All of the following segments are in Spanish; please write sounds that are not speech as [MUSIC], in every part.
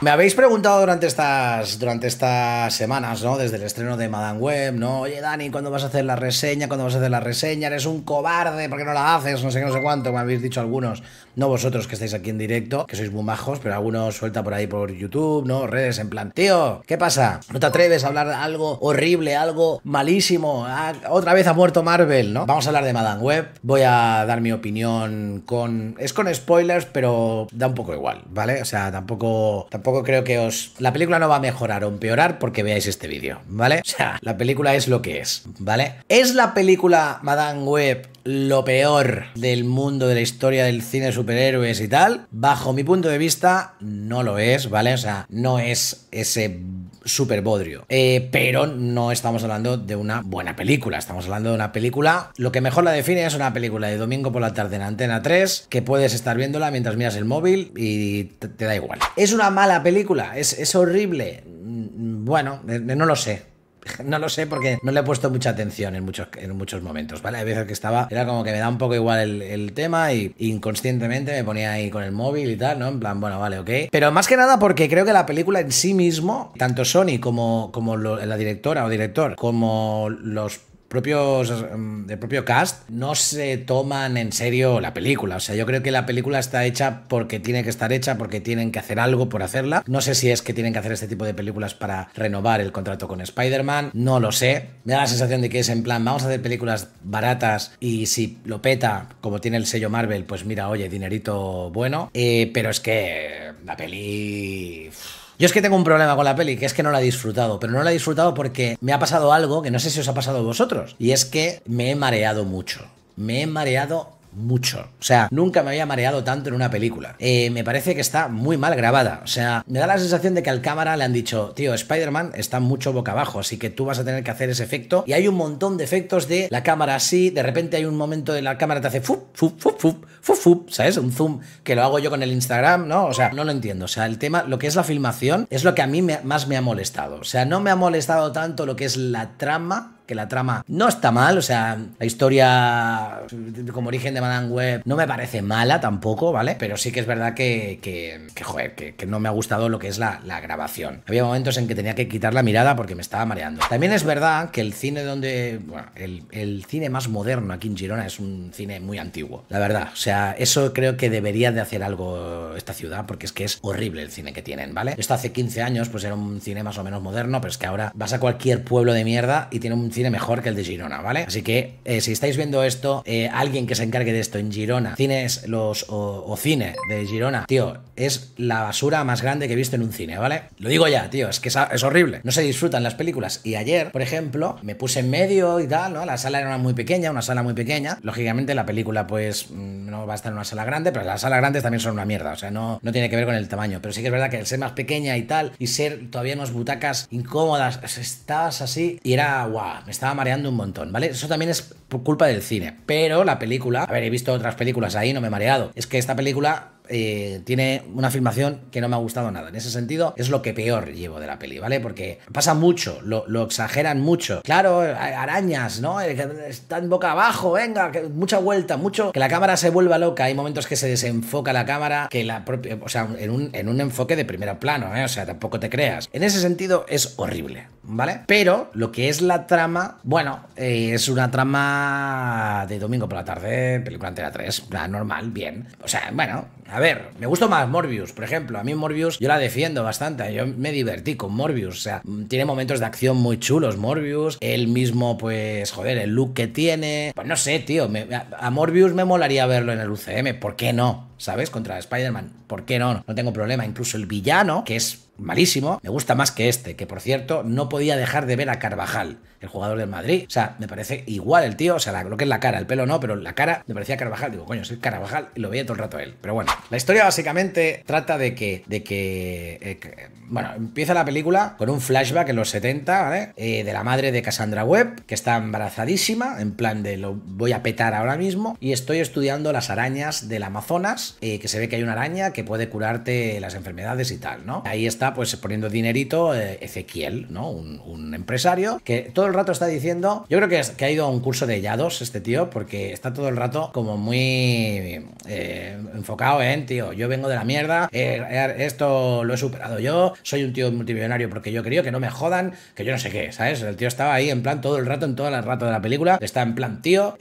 Me habéis preguntado durante estas, durante estas semanas, ¿no? Desde el estreno de Madame Web, ¿no? Oye, Dani, ¿cuándo vas a hacer la reseña? ¿Cuándo vas a hacer la reseña? Eres un cobarde, ¿por qué no la haces? No sé qué, no sé cuánto, me habéis dicho algunos. No vosotros que estáis aquí en directo, que sois muy pero algunos suelta por ahí por YouTube, ¿no? Redes en plan, tío, ¿qué pasa? ¿No te atreves a hablar algo horrible, algo malísimo? Ah, otra vez ha muerto Marvel, ¿no? Vamos a hablar de Madame Web. Voy a dar mi opinión con... Es con spoilers, pero da un poco igual, ¿vale? O sea, tampoco, tampoco creo que os... La película no va a mejorar o empeorar porque veáis este vídeo, ¿vale? O sea, la película es lo que es, ¿vale? ¿Es la película Madame Web lo peor del mundo, de la historia del cine superhéroes y tal, bajo mi punto de vista, no lo es, ¿vale? O sea, no es ese super bodrio. Eh, pero no estamos hablando de una buena película, estamos hablando de una película, lo que mejor la define es una película de domingo por la tarde en Antena 3, que puedes estar viéndola mientras miras el móvil y te, da igual. Es una mala película, es, es horrible. Mm, bueno, eh, no lo sé. [LAUGHS] No lo sé porque no le he puesto mucha atención en muchos, en muchos momentos, ¿vale? Hay veces que estaba, era como que me da un poco igual el, tema y inconscientemente me ponía ahí con el móvil y tal, ¿no? En plan, bueno, vale, ok. Pero más que nada porque creo que la película en sí mismo, tanto Sony como, como la directora o director, como los propios, mm, el propio cast no se toman en serio la película. O sea, yo creo que la película está hecha porque tiene que estar hecha, porque tienen que hacer algo por hacerla. No sé si es que tienen que hacer este tipo de películas para renovar el contrato con Spider-Man, no lo sé. Me da la sensación de que es en plan, vamos a hacer películas baratas y si lo peta, como tiene el sello Marvel, pues mira, oye, dinerito bueno. Eh, pero es que la peli... Yo es que tengo un problema con la peli, que es que no la he disfrutado, pero no la he disfrutado porque me ha pasado algo que no sé si os ha pasado a vosotros, y es que me he mareado mucho. Me he mareado mucho. O sea, nunca me había mareado tanto en una película. Eh, me parece que está muy mal grabada. O sea, me da la sensación de que al cámara le han dicho, tío, Spider-Man está mucho boca abajo, así que tú vas a tener que hacer ese efecto. Y hay un montón de efectos de la cámara así, de repente hay un momento en la cámara te hace fup, fup, fup, fup Fufu, ¿sabes? Un zoom que lo hago yo con el Instagram, ¿no? O sea, no lo entiendo. O sea, el tema, lo que es la filmación, es lo que a mí más me ha molestado. O sea, no me ha molestado tanto lo que es la trama que la trama no está mal, o sea, la historia como origen de Madame Web no me parece mala tampoco, ¿vale? Pero sí que es verdad que, que, joder, que, no me ha gustado lo que es la, grabación. Había momentos en que tenía que quitar la mirada porque me estaba mareando. También es verdad que el cine donde, bueno, el, el cine más moderno aquí en Girona es un cine muy antiguo, la verdad. O sea, eso creo que debería de hacer algo esta ciudad, porque es que es horrible el cine que tienen, ¿vale? Esto hace 15 años, pues era un cine más o menos moderno, pero es que ahora vas a cualquier pueblo de mierda y tiene un cine mejor que el de Girona, ¿vale? Así que eh, si estáis viendo esto, eh, alguien que se encargue de esto en Girona, cines los o, cine de Girona, tío, es la basura más grande que he visto en un cine, ¿vale? Lo digo ya, tío, es que es, es horrible. No se disfrutan las películas. Y ayer, por ejemplo, me puse en medio y tal, ¿no? La sala era muy pequeña, una sala muy pequeña. Lógicamente la película, pues, mm, no va a estar en una sala grande, pero las salas grandes también son una mierda, o sea, no, no tiene que ver con el tamaño, pero sí que es verdad que el ser más pequeña y tal, y ser todavía unas butacas incómodas, estás así, y era, guau, me estaba mareando un montón, ¿vale? Eso también es por culpa del cine, pero la película, a ver, he visto otras películas ahí, no me he mareado, es que esta película eh, tiene una filmación que no me ha gustado nada. En ese sentido, es lo que peor llevo de la peli, ¿vale? Porque pasa mucho, lo, exageran mucho. Claro, arañas, ¿no? Eh, están boca abajo, venga, mucha vuelta, mucho. Que la cámara se vuelva loca. Hay momentos que se desenfoca la cámara, que la propia. O sea, en un, enfoque de primer plano, ¿eh? O sea, tampoco te creas. En ese sentido, es horrible, ¿vale? Pero lo que es la trama, bueno, eh, es una trama de domingo por la tarde, película a 3, La normal, bien. O sea, bueno, a ver, me gusta más Morbius, por ejemplo. A mí Morbius yo la defiendo bastante. Yo me divertí con Morbius. O sea, mm, tiene momentos de acción muy chulos Morbius. El mismo, pues, joder, el look que tiene. Pues no sé, tío. a Morbius me molaría verlo en el UCM. ¿Por qué no? ¿sabes? Contra Spider-Man. ¿Por qué no? No tengo problema. Incluso el villano, que es malísimo, me gusta más que este, que por cierto no podía dejar de ver a Carvajal, el jugador del Madrid. O sea, me parece igual el tío, o sea, la, lo que es la cara, el pelo no, pero la cara me parecía Carvajal. Digo, coño, soy Carvajal y lo veía todo el rato él. Pero bueno, la historia básicamente trata de que, de que, eh, bueno, empieza la película con un flashback en los 70, eh, de la madre de Cassandra Webb, que está embarazadísima, en plan de lo voy a petar ahora mismo, y estoy estudiando las arañas del Amazonas eh, que se ve que hay una araña que puede curarte las enfermedades y tal, ¿no? Ahí está, pues poniendo dinerito eh, Ezequiel, ¿no? Un, empresario que todo el rato está diciendo, yo creo que, ha ido a un curso de hallados este tío, porque está todo el rato como muy eh, enfocado en, tío, yo vengo de la mierda, esto lo he superado yo, soy un tío multimillonario porque yo creo que no me jodan, que yo no sé qué, ¿sabes? El tío estaba ahí en plan todo el rato, en todo el rato de la película, está en plan, tío,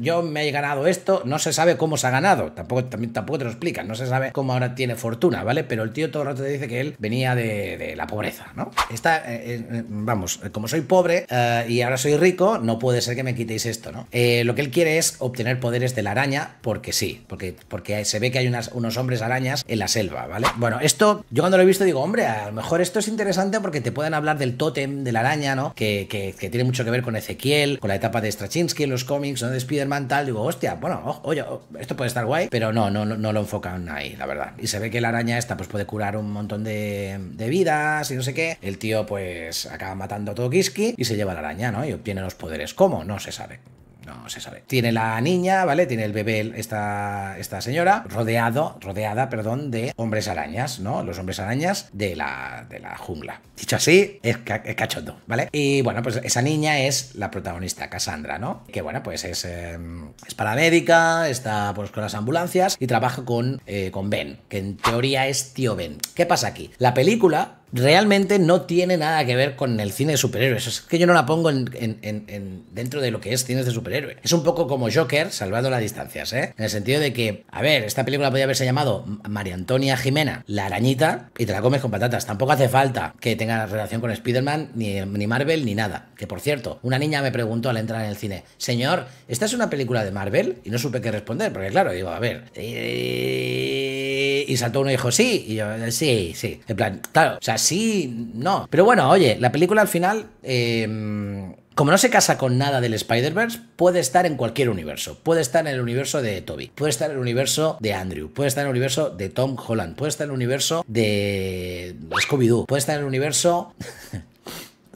yo me he ganado esto, no se sabe cómo se ha ganado, tampoco, también, tampoco tampoco te lo explican, no se sabe cómo ahora tiene fortuna, ¿vale? Pero el tío todo el rato te dice que él venía de, la pobreza, ¿no? Está, eh, eh, eh, vamos, como soy pobre y ahora soy rico, no puede ser que me quitéis esto, ¿no? lo que él quiere es obtener poderes de la araña porque sí, porque, porque se ve que hay unas, unos hombres arañas en la selva, ¿vale? Bueno, esto, yo cuando lo he visto digo, hombre, a lo mejor esto es interesante porque te pueden hablar del tótem de la araña, ¿no? Que, tiene mucho que ver con Ezequiel, con la etapa de Straczynski en los cómics, ¿no? De Spider-Man, tal. Digo, hostia, bueno, oye, esto puede estar guay, pero no, no, no no, lo enfocan ahí, la verdad. Y se ve que la araña esta pues puede curar un montón de, de vidas y no sé qué. El tío pues acaba matando a todo Kiski y se lleva la araña, ¿no? Y obtiene los poderes. ¿Cómo? No se sabe no se sabe. Tiene la niña, ¿vale? Tiene el bebé esta, esta señora, rodeado, rodeada, perdón, de hombres arañas, ¿no? Los hombres arañas de la, de la jungla. Dicho así, es, cachondo, ¿vale? Y bueno, pues esa niña es la protagonista, Cassandra, ¿no? Que bueno, pues es, em, es paramédica, está pues con las ambulancias y trabaja con, eh, con Ben, que en teoría es tío Ben. ¿Qué pasa aquí? La película realmente no tiene nada que ver con el cine de superhéroes. Es que yo no la pongo dentro de lo que es cine de superhéroe. Es un poco como Joker, salvando las distancias, ¿eh? En el sentido de que, a ver, esta película podría haberse llamado María Antonia Jimena, la arañita, y te la comes con patatas. Tampoco hace falta que tenga relación con Spider-Man, ni, ni Marvel, ni nada. Que por cierto, una niña me preguntó al entrar en el cine, señor, ¿esta es una película de Marvel? Y no supe qué responder, porque claro, digo, a ver. Y saltó uno y dijo, sí. Y yo, sí, sí. En plan, claro, o sea, Así, no. Pero bueno, oye, la película al final... Eh, como no se casa con nada del Spider-Verse, puede estar en cualquier universo. Puede estar en el universo de Toby, puede estar en el universo de Andrew, puede estar en el universo de Tom Holland, puede estar en el universo de Scooby-Doo, puede estar en el universo [LAUGHS]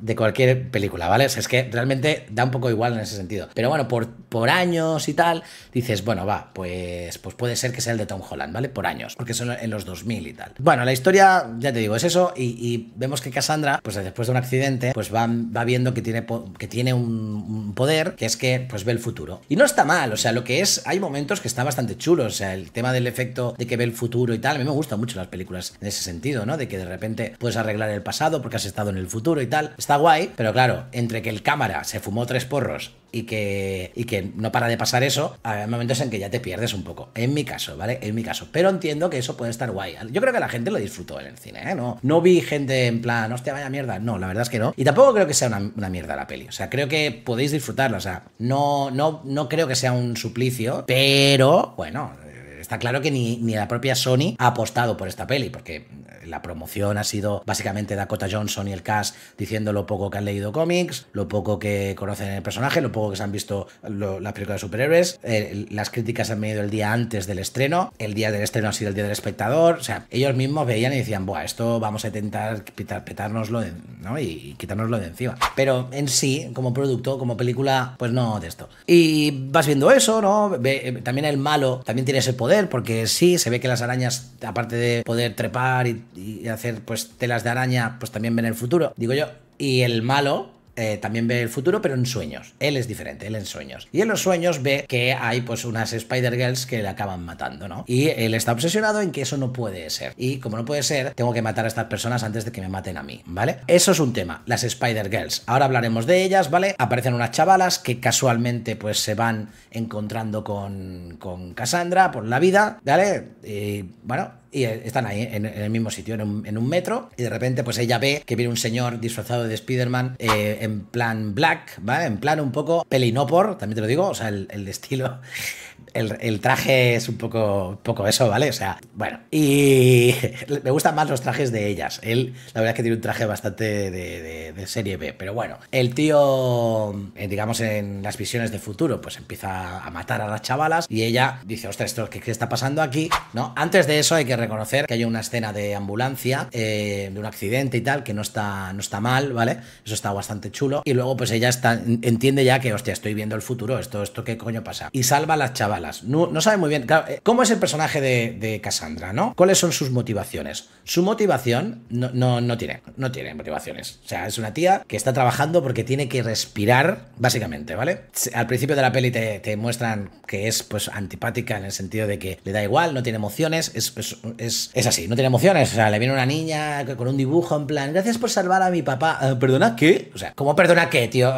de cualquier película, ¿vale? es que realmente da un poco igual en ese sentido. Pero bueno, por, por años y tal, dices, bueno, va, pues, pues puede ser que sea el de Tom Holland, ¿vale? Por años, porque son en los 2000 y tal. Bueno, la historia, ya te digo, es eso, y, vemos que Cassandra, pues después de un accidente, pues va, va viendo que tiene, que tiene un, poder, que es que, pues ve el futuro. Y no está mal, o sea, lo que es, hay momentos que está bastante chulo, o sea, el tema del efecto de que ve el futuro y tal, a mí me gustan mucho las películas en ese sentido, ¿no? De que de repente puedes arreglar el pasado porque has estado en el futuro y tal está guay, pero claro, entre que el cámara se fumó tres porros y que, y que no para de pasar eso, hay momentos en que ya te pierdes un poco. En mi caso, ¿vale? En mi caso. Pero entiendo que eso puede estar guay. Yo creo que la gente lo disfrutó en el cine, ¿eh? No, no vi gente en plan, hostia, vaya mierda. No, la verdad es que no. Y tampoco creo que sea una, mierda la peli. O sea, creo que podéis disfrutarla. O sea, no, no, no creo que sea un suplicio, pero bueno Está claro que ni, ni la propia Sony ha apostado por esta peli, porque la promoción ha sido básicamente Dakota Johnson y el cast diciendo lo poco que han leído cómics, lo poco que conocen el personaje, lo poco que se han visto las películas de superhéroes. Eh, las críticas han venido el día antes del estreno, el día del estreno ha sido el día del espectador. O sea, ellos mismos veían y decían, Buah, esto vamos a intentar petárnoslo y, quitarnoslo de encima. Pero en sí, como producto, como película, pues no de esto. Y vas viendo eso, ¿no? Eh, también el malo también tiene ese poder porque sí, se ve que las arañas, aparte de poder trepar y, y hacer pues telas de araña, pues también ven el futuro, digo yo. Y el malo, eh, también ve el futuro, pero en sueños. Él es diferente, él en sueños. Y en los sueños ve que hay pues unas Spider Girls que le acaban matando, ¿no? Y él está obsesionado en que eso no puede ser. Y como no puede ser, tengo que matar a estas personas antes de que me maten a mí, ¿vale? Eso es un tema, las Spider Girls. Ahora hablaremos de ellas, ¿vale? Aparecen unas chavalas que casualmente pues se van encontrando con, con Cassandra por la vida, ¿vale? Y bueno, y eh, están ahí en, el mismo sitio, en un, metro, y de repente pues ella ve que viene un señor disfrazado de Spider-Man eh, en plan black, ¿vale? En plan un poco pelinopor, también te lo digo, o sea, el, el estilo el, traje es un poco, poco eso, ¿vale? O sea, bueno. Y [LAUGHS] me gustan más los trajes de ellas. Él, la verdad es que tiene un traje bastante de, serie B, pero bueno. El tío, eh, digamos, en las visiones de futuro, pues empieza a matar a las chavalas y ella dice, ostras, esto, ¿qué, está pasando aquí? ¿No? Antes de eso hay que reconocer que hay una escena de ambulancia, eh, de un accidente y tal, que no está, no está mal, ¿vale? Eso está bastante chulo. Y luego, pues ella está, entiende ya que, hostia, estoy viendo el futuro, esto, esto qué coño pasa. Y salva a las chavalas balas. No, sabe muy bien. Claro, eh, ¿Cómo es el personaje de, Cassandra, no? ¿Cuáles son sus motivaciones? Su motivación no, no, tiene. No tiene motivaciones. O sea, es una tía que está trabajando porque tiene que respirar, básicamente, ¿vale? Al principio de la peli te, muestran que es pues antipática en el sentido de que le da igual, no tiene emociones. Es, así, no tiene emociones. O sea, le viene una niña con un dibujo en plan, gracias por salvar a mi papá. Ah, ¿Perdona qué? O sea, ¿cómo perdona qué, tío?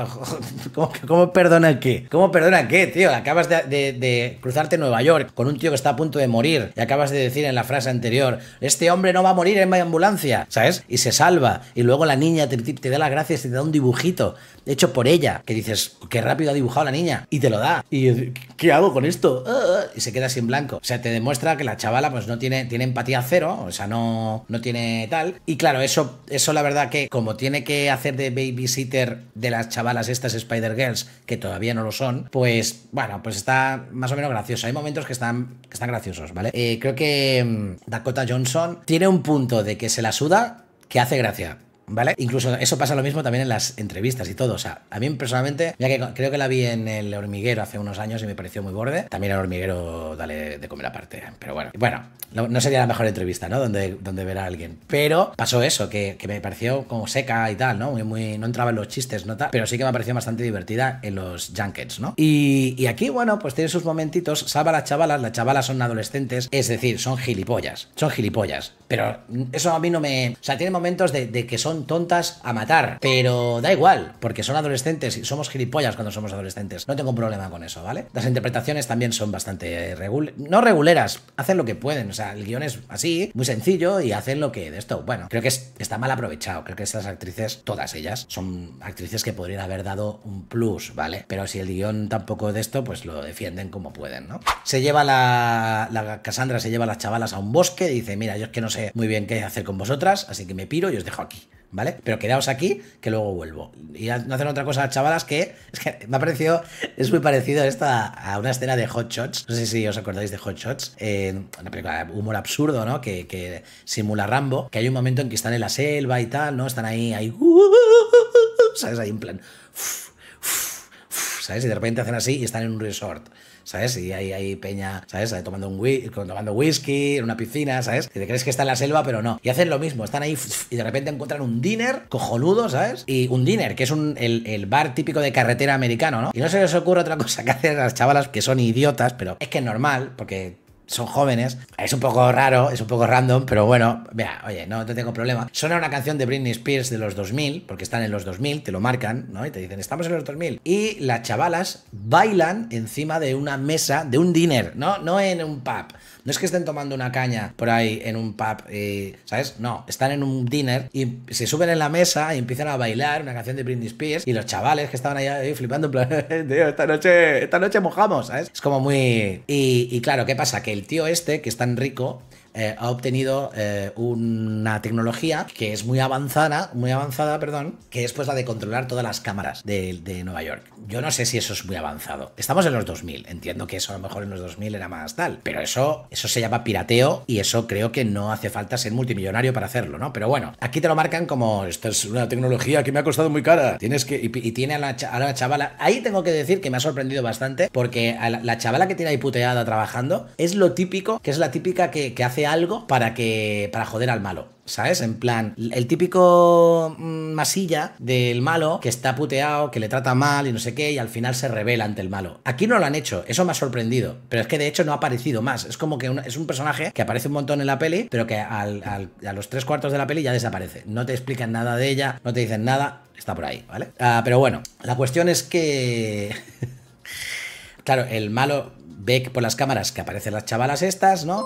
[LAUGHS] ¿Cómo, cómo perdona qué? tío cómo perdona qué cómo perdona qué, tío? Acabas de cruzarte, en Nueva York con un tío que está a punto de morir y acabas de decir en la frase anterior, este hombre no va a morir en mi ambulancia, ¿sabes? Y se salva. Y luego la niña te, da las gracias y te da un dibujito hecho por ella, que dices, qué rápido ha dibujado la niña, y te lo da. Y ¿qué hago con esto? Ah, ah, y se queda sin blanco. O sea, te demuestra que la chavala pues no tiene, tiene empatía cero, o sea, no, no tiene tal. Y claro, eso, eso la verdad que como tiene que hacer de babysitter de las chavalas estas Spider Girls, que todavía no lo son, pues bueno, pues está más o menos gracioso, Hay momentos que están, que están graciosos, ¿vale? Eh, creo que mm, Dakota Johnson tiene un punto de que se la suda que hace gracia. ¿vale? Incluso eso pasa lo mismo también en las entrevistas y todo. O sea, a mí personalmente, ya que creo que la vi en el hormiguero hace unos años y me pareció muy borde, también el hormiguero dale de comer aparte. Pero bueno, bueno, no sería la mejor entrevista, ¿no? Donde, donde ver a alguien. Pero pasó eso, que, me pareció como seca y tal, ¿no? Muy, no entraba en los chistes, ¿no? Pero sí que me pareció bastante divertida en los junkets, ¿no? Y, aquí, bueno, pues tiene sus momentitos, salva las chavalas, las chavalas son adolescentes, es decir, son gilipollas, son gilipollas. Pero eso a mí no me... O sea, tiene momentos de, de que son tontas a matar. Pero da igual, porque son adolescentes y somos gilipollas cuando somos adolescentes. No tengo problema con eso, ¿vale? Las interpretaciones también son bastante no reguleras, hacen lo que pueden. O sea, el guión es así, muy sencillo y hacen lo que de esto. Bueno, creo que está mal aprovechado. Creo que estas actrices, todas ellas, son actrices que podrían haber dado un plus, ¿vale? Pero si el guión tampoco de esto, pues lo defienden como pueden, ¿no? Se lleva la, la Cassandra, se lleva a las chavalas a un bosque y dice, mira, yo es que no sé muy bien qué hacer con vosotras, así que me piro y os dejo aquí. ¿vale? Pero quedaos aquí, que luego vuelvo. Y no hacen otra cosa, chavalas, que es que me ha parecido, es muy parecido a a, a una escena de Hot Shots. No sé si os acordáis de Hot Shots, una película de humor absurdo, ¿no? Que, que, simula Rambo, que hay un momento en que están en la selva y tal, ¿no? Están ahí, ahí, ¿sabes? Ahí en plan, ¿sabes? Y de repente hacen así y están en un resort. ¿sabes? Y ahí hay peña, ¿sabes? Tomando, un whisky en una piscina, ¿sabes? Y te crees que está en la selva, pero no. Y hacen lo mismo, están ahí y de repente encuentran un dinner cojonudo, ¿sabes? Y un dinner, que es el, bar típico de carretera americano, ¿no? Y no se les ocurre otra cosa que hacen las chavalas que son idiotas, pero es que es normal, porque son jóvenes. Es un poco raro, es un poco random, pero bueno, vea, oye, no, te tengo problema. Suena una canción de Britney Spears de los 2000, porque están en los 2000, te lo marcan, ¿no? Y te dicen, estamos en los 2000. Y las chavalas bailan encima de una mesa, de un diner, ¿no? No en un pub no es que estén tomando una caña por ahí en un pub, eh, ¿sabes? No, están en un dinner y se suben en la mesa y empiezan a bailar una canción de Britney Spears y los chavales que estaban allá ahí flipando, en plan, [LAUGHS] eh, tío, esta noche, esta noche mojamos, ¿sabes? Es como muy... Y, y claro, ¿qué pasa? Que el tío este, que es tan rico, eh, ha obtenido eh, una tecnología que es muy avanzada, muy avanzada, perdón, que es pues la de controlar todas las cámaras de, Nueva York. Yo no sé si eso es muy avanzado. Estamos en los 2000, entiendo que eso a lo mejor en los 2000 era más tal, pero eso, eso se llama pirateo y eso creo que no hace falta ser multimillonario para hacerlo, ¿no? Pero bueno, aquí te lo marcan como esto es una tecnología que me ha costado muy cara. Tienes que, y, tiene a la, chavala, ahí tengo que decir que me ha sorprendido bastante porque la, chavala que tiene ahí puteada trabajando es lo típico, que es la típica que hace algo para que. para joder al malo. ¿Sabes? En plan, el típico mm, masilla del malo que está puteado, que le trata mal y no sé qué, y al final se revela ante el malo. Aquí no lo han hecho, eso me ha sorprendido. Pero es que de hecho no ha aparecido más. Es como que es un personaje que aparece un montón en la peli, pero que a los tres cuartos de la peli ya desaparece. No te explican nada de ella, no te dicen nada, está por ahí, ¿vale? Ah, pero bueno, la cuestión es que. [LAUGHS] claro, el malo ve por las cámaras que aparecen las chavalas estas, ¿no?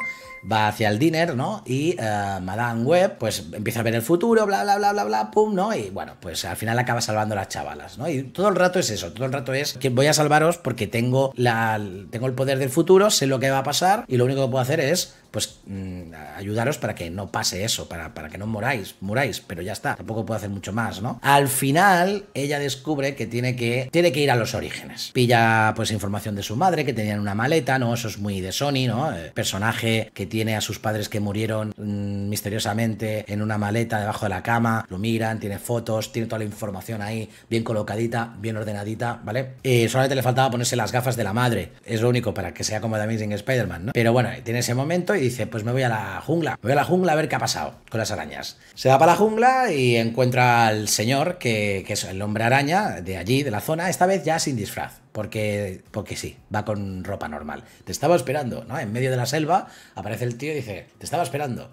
Va hacia el dinner, ¿no? Y eh, Madame Webb, pues empieza a ver el futuro, bla, bla, bla, bla, bla, pum, ¿no? Y bueno, pues al final acaba salvando las chavalas, ¿no? Y todo el rato es eso, todo el rato es que voy a salvaros porque tengo, la, tengo el poder del futuro, sé lo que va a pasar y lo único que puedo hacer es pues mm, ayudaros para que no pase eso, para, para que no moráis, muráis, pero ya está, tampoco puedo hacer mucho más, ¿no? Al final, ella descubre que tiene que, tiene que ir a los orígenes. Pilla pues información de su madre, que tenían una maleta, ¿no? Eso es muy de Sony, ¿no? Eh, personaje que tiene a sus padres que murieron mm, misteriosamente en una maleta debajo de la cama, lo miran, tiene fotos, tiene toda la información ahí, bien colocadita, bien ordenadita, ¿vale? Eh, solamente le faltaba ponerse las gafas de la madre, es lo único para que sea como The Amazing Spider-Man, ¿no? Pero bueno, tiene ese momento y dice, pues me voy a la jungla. Me voy a la jungla a ver qué ha pasado con las arañas. Se va para la jungla y encuentra al señor, que, es el hombre araña de allí, de la zona, esta vez ya sin disfraz. Porque, porque sí, va con ropa normal. Te estaba esperando, ¿no? En medio de la selva aparece el tío y dice, te estaba esperando.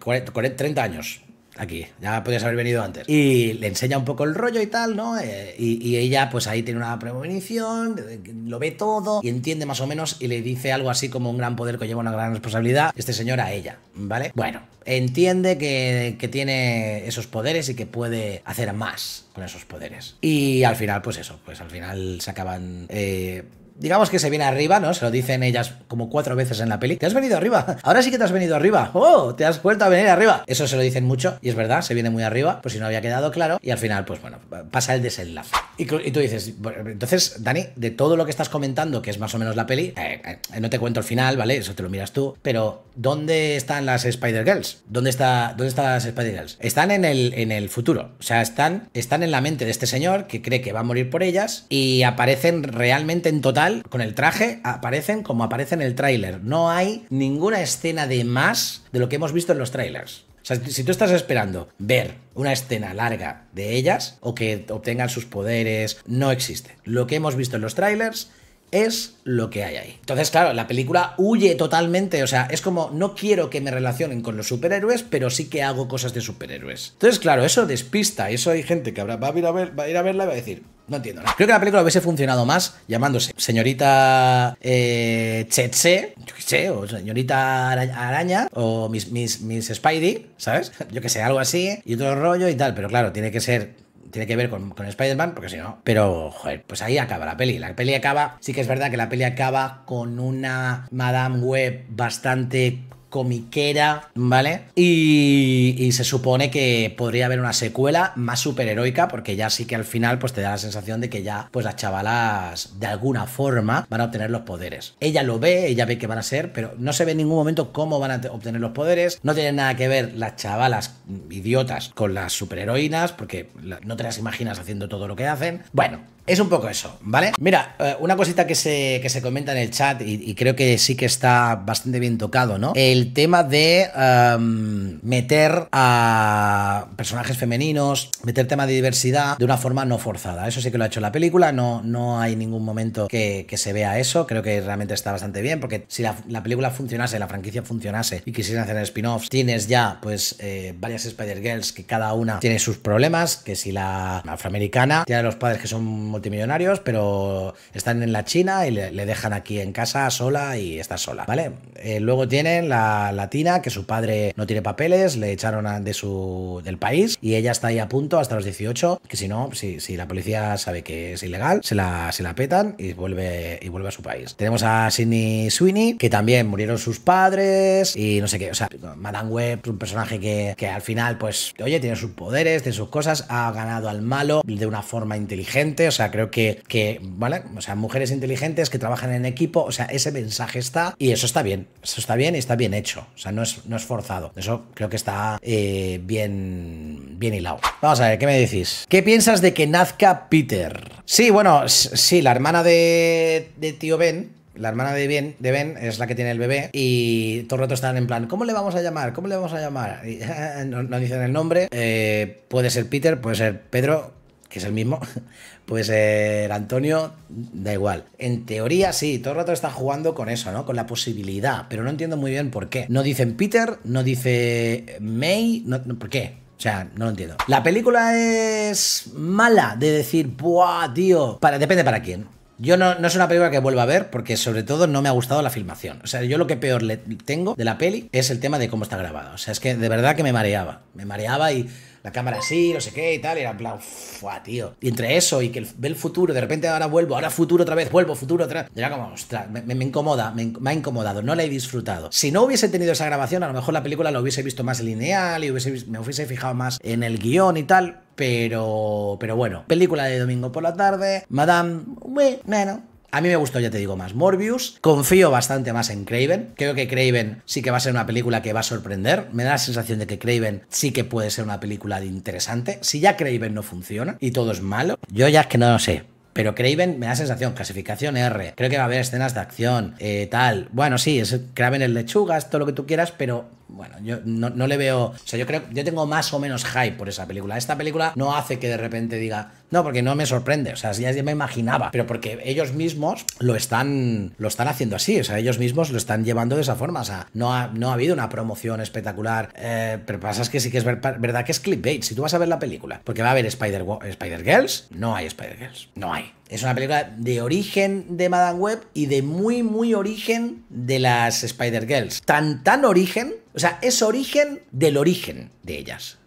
30 eh, años, aquí, ya podías haber venido antes. Y le enseña un poco el rollo y tal, ¿no? Eh, y, ella pues ahí tiene una premonición, lo ve todo y entiende más o menos y le dice algo así como un gran poder que lleva una gran responsabilidad, este señor a ella, ¿vale? Bueno, entiende que, tiene esos poderes y que puede hacer más con esos poderes. Y al final, pues eso, pues al final se acaban... Eh, digamos que se viene arriba, ¿no? Se lo dicen ellas como cuatro veces en la peli. Te has venido arriba. Ahora sí que te has venido arriba. ¡Oh! Te has vuelto a venir arriba. Eso se lo dicen mucho y es verdad, se viene muy arriba, pues si no había quedado claro. Y al final, pues bueno, pasa el desenlace. Y, tú dices, entonces, Dani, de todo lo que estás comentando, que es más o menos la peli, eh, eh, no te cuento el final, ¿vale? Eso te lo miras tú. Pero, ¿dónde están las Spider Girls? ¿Dónde, está, dónde están las Spider Girls? Están en el, en el futuro. O sea, están, están en la mente de este señor que cree que va a morir por ellas y aparecen realmente en total con el traje, aparecen como aparecen en el tráiler. No hay ninguna escena de más de lo que hemos visto en los trailers. O sea, si tú estás esperando ver una escena larga de ellas o que obtengan sus poderes, no existe. Lo que hemos visto en los trailers es lo que hay ahí. Entonces, claro, la película huye totalmente, o sea, es como no quiero que me relacionen con los superhéroes, pero sí que hago cosas de superhéroes. Entonces, claro, eso despista, eso hay gente que habrá, va, a ir a verla y va a decir, no entiendo nada. Creo que la película hubiese funcionado más llamándose señorita eh, Cheche, yo qué sé, o señorita Araña, o mis, mis, Spidey, ¿sabes? [LAUGHS] Yo qué sé, algo así, y otro rollo y tal, pero claro, tiene que ser tiene que ver con, Spider-Man, porque si no. Pero, joder, pues ahí acaba la peli. La peli acaba, sí que es verdad que la peli acaba con una Madame Web bastante comiquera, ¿vale? Y, se supone que podría haber una secuela más superheroica, porque ya sí que al final pues te da la sensación de que ya pues las chavalas de alguna forma van a obtener los poderes. Ella lo ve, ella ve que van a ser, pero no se ve en ningún momento cómo van a obtener los poderes, no tienen nada que ver las chavalas idiotas con las superheroínas, porque no te las imaginas haciendo todo lo que hacen. Bueno, es un poco eso, ¿vale? Mira, eh, una cosita que se, comenta en el chat y, creo que sí que está bastante bien tocado, ¿no? El tema de em, meter a personajes femeninos, meter tema de diversidad de una forma no forzada. Eso sí que lo ha hecho la película, no, no hay ningún momento que, se vea eso, creo que realmente está bastante bien, porque si la, película funcionase, la franquicia funcionase y quisieran hacer spin-offs, tienes ya pues eh, varias Spider-Girls que cada una tiene sus problemas, que si la afroamericana tiene a los padres que son multimillonarios, pero están en la China y le, dejan aquí en casa sola y está sola, ¿vale? Eh, luego tienen la latina, que su padre no tiene papeles, le echaron de su, del país y ella está ahí a punto hasta los 18, que si no, si, la policía sabe que es ilegal, se la, se la petan y vuelve, y vuelve a su país. Tenemos a Sidney Sweeney, que también murieron sus padres y no sé qué, o sea, Madame Web, un personaje que, que al final, pues, oye, tiene sus poderes, tiene sus cosas, ha ganado al malo de una forma inteligente, o sea, creo que, que, ¿vale? O sea, mujeres inteligentes que trabajan en equipo, o sea, ese mensaje está y eso está bien, eso está bien y está bien hecho, o sea, no es, no es forzado. Eso creo que está eh, bien, bien hilado. Vamos a ver, ¿qué me decís? ¿Qué piensas de que nazca Peter? Sí, bueno, sí, la hermana de, tío Ben, la hermana de Ben, de es la que tiene el bebé y todo el rato están en plan, ¿cómo le vamos a llamar? ¿Cómo le vamos a llamar? [LAUGHS] no, dicen el nombre. Eh, puede ser Peter, puede ser Pedro, que es el mismo. Pues eh, Antonio, da igual. En teoría sí, todo el rato está jugando con eso, ¿no? Con la posibilidad, pero no entiendo muy bien por qué. No dicen Peter, no dice May, no, ¿por qué? O sea, no lo entiendo. La película es mala de decir, ¡buah, tío! Para, depende para quién. Yo no, no, es una película que vuelva a ver porque sobre todo no me ha gustado la filmación. O sea, yo lo que peor le tengo de la peli es el tema de cómo está grabado. O sea, es que de verdad que me mareaba. Me mareaba y la cámara así, no sé qué y tal, y era en tío. Y entre eso y que ve el futuro, de repente ahora vuelvo, ahora futuro otra vez, vuelvo, futuro otra vez, era como, ostras, me, incomoda, me, ha incomodado, no la he disfrutado. Si no hubiese tenido esa grabación, a lo mejor la película la hubiese visto más lineal y hubiese, me hubiese fijado más en el guión y tal, pero, pero bueno, película de domingo por la tarde, Madame, bueno, a mí me gustó, ya te digo, más Morbius. Confío bastante más en Craven. Creo que Craven sí que va a ser una película que va a sorprender. Me da la sensación de que Craven sí que puede ser una película de interesante. Si ya Craven no funciona y todo es malo, yo ya es que no lo sé. Pero Craven me da sensación, clasificación R, creo que va a haber escenas de acción, eh, tal. Bueno, sí, es Craven el lechugas, todo lo que tú quieras, pero bueno, yo no, no le veo. O sea, yo creo, yo tengo más o menos hype por esa película. Esta película no hace que de repente diga, no, porque no me sorprende, o sea, ya me imaginaba, pero porque ellos mismos lo están, lo están haciendo así, o sea, ellos mismos lo están llevando de esa forma, o sea, no ha, no ha habido una promoción espectacular, eh, pero pasa que sí que es verdad que es clickbait, si tú vas a ver la película, porque va a haber Spider, Spider Girls, no hay Spider Girls, no hay. Es una película de origen de Madame Web y de muy, muy origen de las Spider Girls. Tan, tan origen, o sea, es origen del origen de ellas.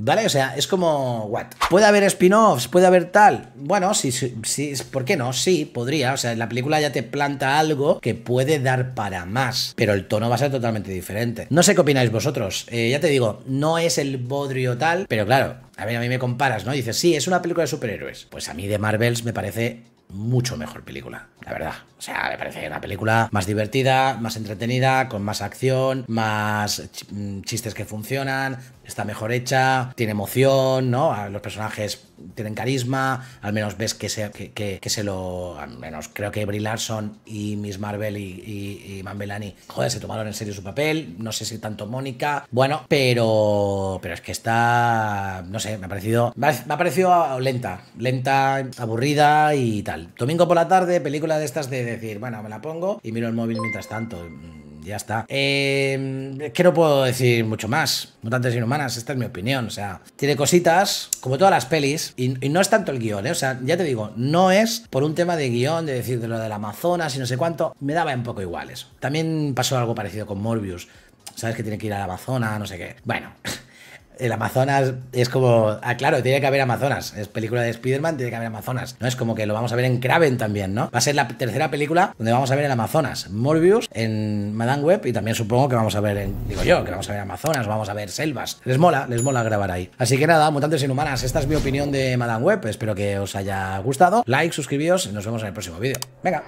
¿Vale? O sea, es como, what? ¿Puede haber spin-offs? ¿Puede haber tal? Bueno, sí, sí, ¿por qué no? Sí, podría. O sea, la película ya te planta algo que puede dar para más, pero el tono va a ser totalmente diferente. No sé qué opináis vosotros. Eh, ya te digo, no es el bodrio tal, pero claro, a ver, a mí me comparas, ¿no? dices, sí, es una película de superhéroes. Pues a mí de Marvels me parece mucho mejor película, la verdad. O sea, me parece una película más divertida, más entretenida, con más acción, más mm, chistes que funcionan, está mejor hecha, tiene emoción, ¿no? los personajes tienen carisma, al menos ves que se, que, que, se lo... Al menos creo que Brie Larson y Miss Marvel y, y, joder, se tomaron en serio su papel, no sé si tanto Mónica, bueno, pero pero es que está, no sé, me ha parecido me ha parecido lenta, lenta, aburrida y tal. Domingo por la tarde, película de estas de decir, bueno, me la pongo y miro el móvil mientras tanto ya está. es em, que no puedo decir mucho más. Mutantes inhumanas, esta es mi opinión. O sea, tiene cositas, como todas las pelis, y, no es tanto el guión, ¿eh? O sea, ya te digo, no es por un tema de guión, de decir de lo del Amazonas y no sé cuánto. Me daba un poco igual eso. También pasó algo parecido con Morbius. Sabes que tiene que ir al Amazonas, no sé qué. Bueno. [LAUGHS] el Amazonas es como. Ah, claro, tiene que haber Amazonas. Es película de Spider-Man, tiene que haber Amazonas. No es como que lo vamos a ver en Kraven también, ¿no? Va a ser la tercera película donde vamos a ver el Amazonas. Morbius en Madame Web y también supongo que vamos a ver en. Digo yo, que vamos a ver Amazonas, vamos a ver selvas. Les mola, les mola grabar ahí. Así que nada, mutantes inhumanas, esta es mi opinión de Madame Web. Espero que os haya gustado. Like, suscribíos y nos vemos en el próximo vídeo. Venga.